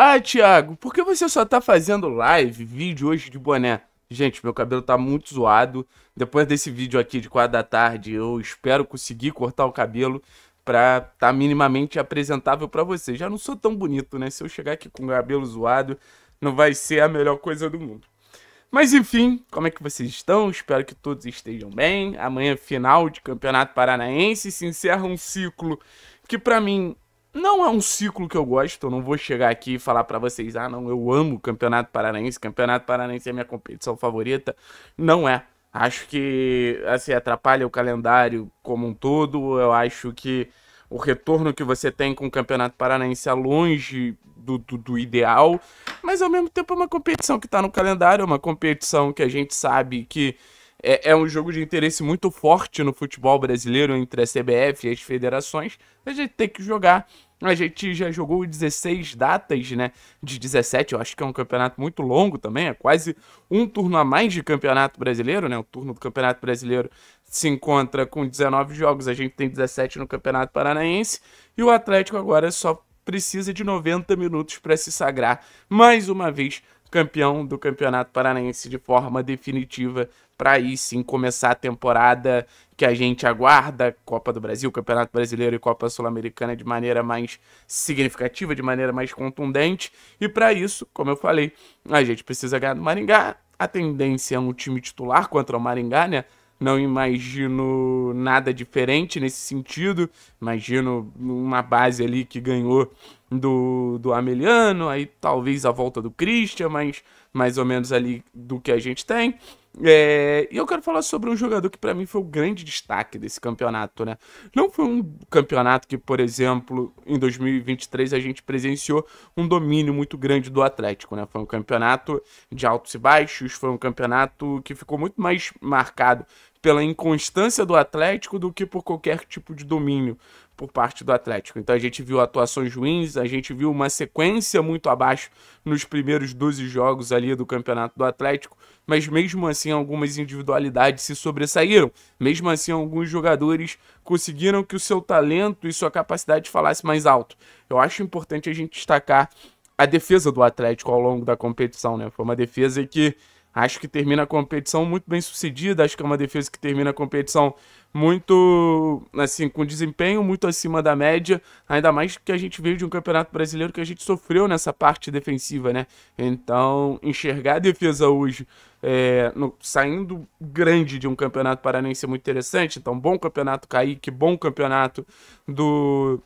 Ah, Thiago, por que você só tá fazendo live, vídeo hoje de boné? Gente, meu cabelo tá muito zoado. Depois desse vídeo aqui de 4 da tarde, eu espero conseguir cortar o cabelo pra tá minimamente apresentável para vocês. Já não sou tão bonito, né? Se eu chegar aqui com o cabelo zoado, não vai ser a melhor coisa do mundo. Mas enfim, como é que vocês estão? Espero que todos estejam bem. Amanhã final de Campeonato Paranaense se encerra um ciclo que para mim não é um ciclo que eu gosto, eu não vou chegar aqui e falar para vocês, ah, não, eu amo o Campeonato Paranaense, Campeonato Paranaense é minha competição favorita. Não é. Acho que assim atrapalha o calendário como um todo. Eu acho que o retorno que você tem com o Campeonato Paranaense é longe do, do, do ideal, mas ao mesmo tempo é uma competição que está no calendário, é uma competição que a gente sabe que é, é, um jogo de interesse muito forte no futebol brasileiro entre a CBF e as federações. A gente tem que jogar. A gente já jogou 16 datas, né? De 17, eu acho que é um campeonato muito longo também, é quase um turno a mais de campeonato brasileiro, né? O turno do campeonato brasileiro se encontra com 19 jogos, a gente tem 17 no campeonato paranaense e o Atlético agora só precisa de 90 minutos para se sagrar mais uma vez campeão do Campeonato Paranaense de forma definitiva para aí sim começar a temporada que a gente aguarda, Copa do Brasil, Campeonato Brasileiro e Copa Sul-Americana de maneira mais significativa, de maneira mais contundente. E para isso, como eu falei, a gente precisa ganhar do Maringá. A tendência é um time titular contra o Maringá, né? Não imagino nada diferente nesse sentido. Imagino uma base ali que ganhou do, do Ameliano, aí talvez a volta do Christian, mas mais ou menos ali do que a gente tem. É, e eu quero falar sobre um jogador que para mim foi o grande destaque desse campeonato, né? Não foi um campeonato que, por exemplo, em 2023 a gente presenciou um domínio muito grande do Atlético, né? Foi um campeonato de altos e baixos, foi um campeonato que ficou muito mais marcado pela inconstância do Atlético do que por qualquer tipo de domínio por parte do Atlético. Então a gente viu atuações ruins, a gente viu uma sequência muito abaixo nos primeiros 12 jogos ali do Campeonato do Atlético, mas mesmo assim algumas individualidades se sobressaíram. Mesmo assim alguns jogadores conseguiram que o seu talento e sua capacidade falasse mais alto. Eu acho importante a gente destacar a defesa do Atlético ao longo da competição, né? Foi uma defesa que Acho que termina a competição muito bem sucedida, acho que é uma defesa que termina a competição muito, assim, com desempenho muito acima da média, ainda mais que a gente veio de um campeonato brasileiro que a gente sofreu nessa parte defensiva, né? Então, enxergar a defesa hoje é, no, saindo grande de um campeonato paranense é muito interessante, então bom campeonato Kaique, bom campeonato do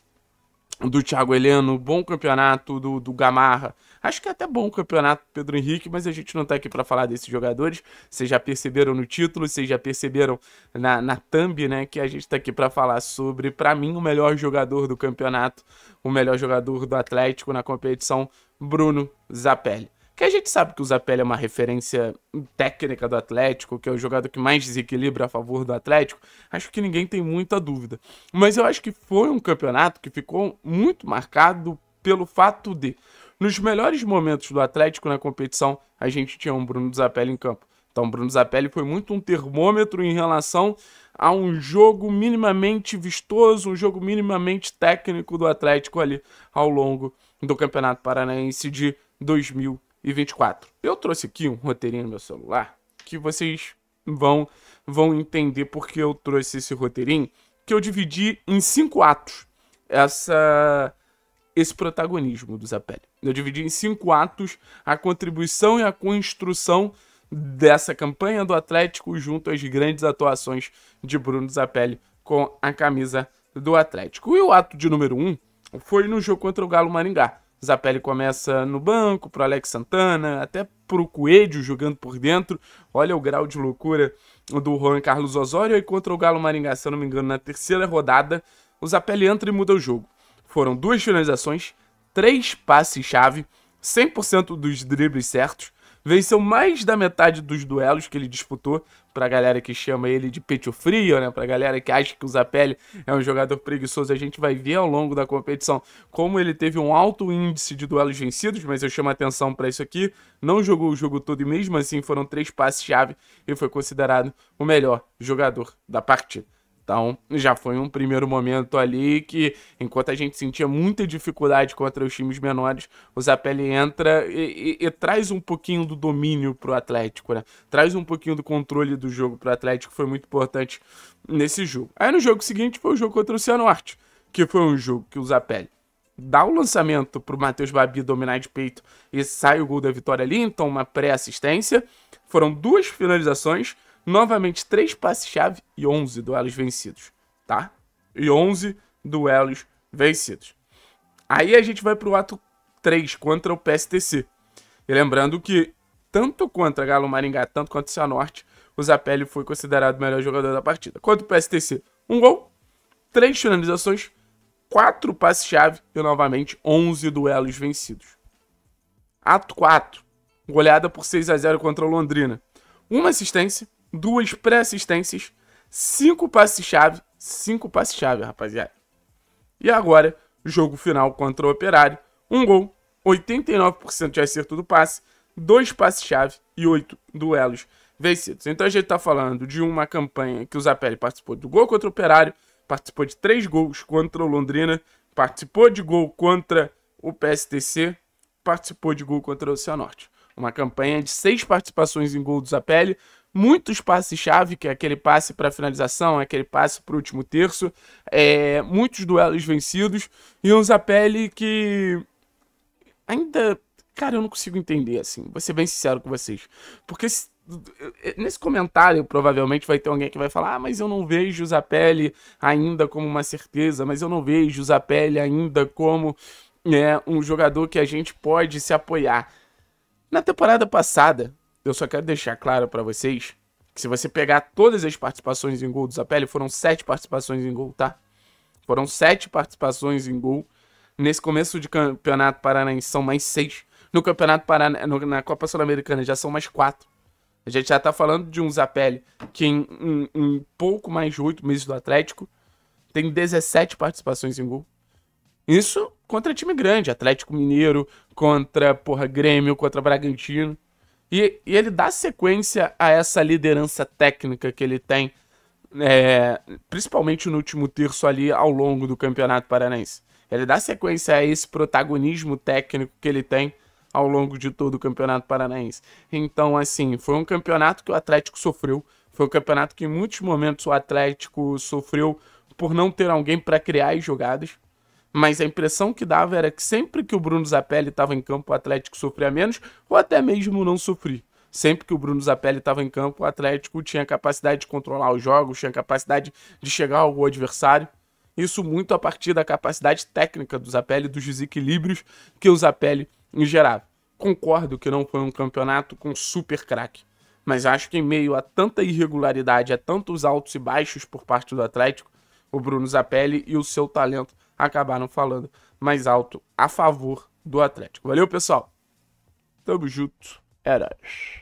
do Thiago Heleno, bom campeonato do, do Gamarra. Acho que é até bom o campeonato do Pedro Henrique, mas a gente não está aqui para falar desses jogadores. Vocês já perceberam no título, vocês já perceberam na, na thumb, né? Que a gente está aqui para falar sobre, para mim, o melhor jogador do campeonato, o melhor jogador do Atlético na competição, Bruno Zapelli. Que a gente sabe que o Zapelli é uma referência técnica do Atlético, que é o jogador que mais desequilibra a favor do Atlético, acho que ninguém tem muita dúvida. Mas eu acho que foi um campeonato que ficou muito marcado pelo fato de, nos melhores momentos do Atlético na competição, a gente tinha um Bruno Zapelli em campo. Então, Bruno Zapelli foi muito um termômetro em relação a um jogo minimamente vistoso, um jogo minimamente técnico do Atlético ali ao longo do Campeonato Paranaense de 2000 e 24. Eu trouxe aqui um roteirinho no meu celular que vocês vão vão entender porque eu trouxe esse roteirinho que eu dividi em cinco atos essa esse protagonismo do Zapelli. Eu dividi em cinco atos a contribuição e a construção dessa campanha do Atlético junto às grandes atuações de Bruno Zapelli com a camisa do Atlético. E o ato de número um foi no jogo contra o Galo Maringá. Zapelli começa no banco, pro Alex Santana, até pro Coelho jogando por dentro. Olha o grau de loucura do Juan Carlos Osório. E contra o Galo Maringá, se eu não me engano, na terceira rodada, o Zapelli entra e muda o jogo. Foram duas finalizações, três passes-chave, 100% dos dribles certos venceu mais da metade dos duelos que ele disputou, pra galera que chama ele de peito frio, né? Pra galera que acha que o Zapelli é um jogador preguiçoso, a gente vai ver ao longo da competição como ele teve um alto índice de duelos vencidos, mas eu chamo a atenção para isso aqui. Não jogou o jogo todo e mesmo assim foram três passes-chave e foi considerado o melhor jogador da partida. Então, já foi um primeiro momento ali que, enquanto a gente sentia muita dificuldade contra os times menores, o Zapelli entra e, e, e traz um pouquinho do domínio para o Atlético, né? Traz um pouquinho do controle do jogo para o Atlético, foi muito importante nesse jogo. Aí no jogo seguinte foi o jogo contra o Cianorte, que foi um jogo que o Zapelli dá o lançamento para o Matheus Babi dominar de peito e sai o gol da vitória ali, então uma pré-assistência. Foram duas finalizações Novamente, 3 passes-chave e 11 duelos vencidos, tá? E 11 duelos vencidos. Aí a gente vai pro ato 3 contra o PSTC. E lembrando que, tanto contra Galo Maringá, tanto contra o Cianorte, o Zapelli foi considerado o melhor jogador da partida. Quanto o PSTC, um gol, três finalizações, quatro passes-chave e, novamente, 11 duelos vencidos. Ato 4. Goleada por 6 x 0 contra o Londrina. Uma assistência, duas pré-assistências, cinco passes-chave, cinco passes-chave, rapaziada. E agora, jogo final contra o Operário, um gol, 89% de acerto do passe, dois passes-chave e oito duelos vencidos. Então a gente está falando de uma campanha que o Zapelli participou do gol contra o Operário, participou de três gols contra o Londrina, participou de gol contra o PSTC, participou de gol contra o Oceanorte. Uma campanha de seis participações em gol do Zapelli, muitos passes-chave, que é aquele passe para finalização, é aquele passe para o último terço, é, muitos duelos vencidos e um Zapelli que ainda, cara, eu não consigo entender assim. Vou ser bem sincero com vocês, porque é, nesse comentário provavelmente vai ter alguém que vai falar: "Ah, mas eu não vejo o Zapelli ainda como uma certeza, mas eu não vejo o Zapelli ainda como né, um jogador que a gente pode se apoiar". Na temporada passada, eu só quero deixar claro para vocês que se você pegar todas as participações em gol do Zapelli, foram sete participações em gol, tá? Foram sete participações em gol. Nesse começo de campeonato paranaense são mais seis. No campeonato Parana... na Copa Sul-Americana já são mais quatro. A gente já tá falando de um Zapelli que em, em, em pouco mais de oito meses do Atlético tem 17 participações em gol. Isso contra time grande, Atlético Mineiro, contra, porra, Grêmio, contra Bragantino. E, e ele dá sequência a essa liderança técnica que ele tem, é, principalmente no último terço ali ao longo do Campeonato Paranaense. Ele dá sequência a esse protagonismo técnico que ele tem ao longo de todo o Campeonato Paranaense. Então, assim, foi um campeonato que o Atlético sofreu. Foi um campeonato que em muitos momentos o Atlético sofreu por não ter alguém para criar as jogadas mas a impressão que dava era que sempre que o Bruno Zapelli estava em campo, o Atlético sofria menos, ou até mesmo não sofria. Sempre que o Bruno Zapelli estava em campo, o Atlético tinha capacidade de controlar os jogos, tinha capacidade de chegar ao adversário. Isso muito a partir da capacidade técnica do Zapelli, dos desequilíbrios que o Zapelli gerava. Concordo que não foi um campeonato com super craque, mas acho que em meio a tanta irregularidade, a tantos altos e baixos por parte do Atlético, o Bruno Zapelli e o seu talento acabaram falando mais alto a favor do Atlético. Valeu, pessoal. Tamo junto. heróis. É